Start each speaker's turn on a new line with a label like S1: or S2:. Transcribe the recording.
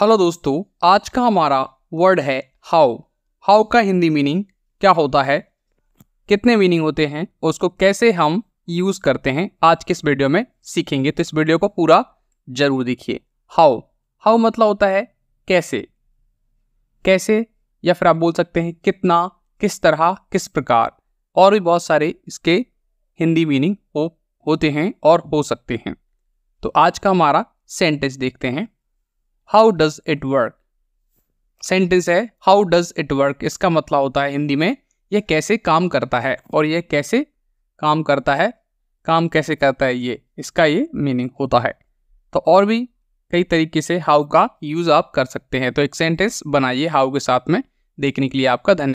S1: hello दोस्तों आज का हमारा वर्ड है हाउ हाउ का हिंदी मीनिंग क्या होता है कितने मीनिंग होते हैं उसको कैसे हम यूज़ करते हैं आज के इस वीडियो में सीखेंगे तो इस वीडियो को पूरा जरूर देखिए हाउ हाउ मतलब होता है कैसे कैसे या फिर आप बोल सकते हैं कितना किस तरह किस प्रकार और भी बहुत सारे इसके हिंदी मीनिंग हो होते हैं और हो सकते हैं तो आज का हमारा सेंटेंस देखते हैं how does it work sentence है हाउ डज इट वर्क इसका मतलब होता है हिंदी में यह कैसे काम करता है और यह कैसे काम करता है काम कैसे करता है ये इसका ये मीनिंग होता है तो और भी कई तरीके से हाउ का यूज़ आप कर सकते हैं तो एक सेंटेंस बनाइए हाउ के साथ में देखने के लिए आपका धन्यवाद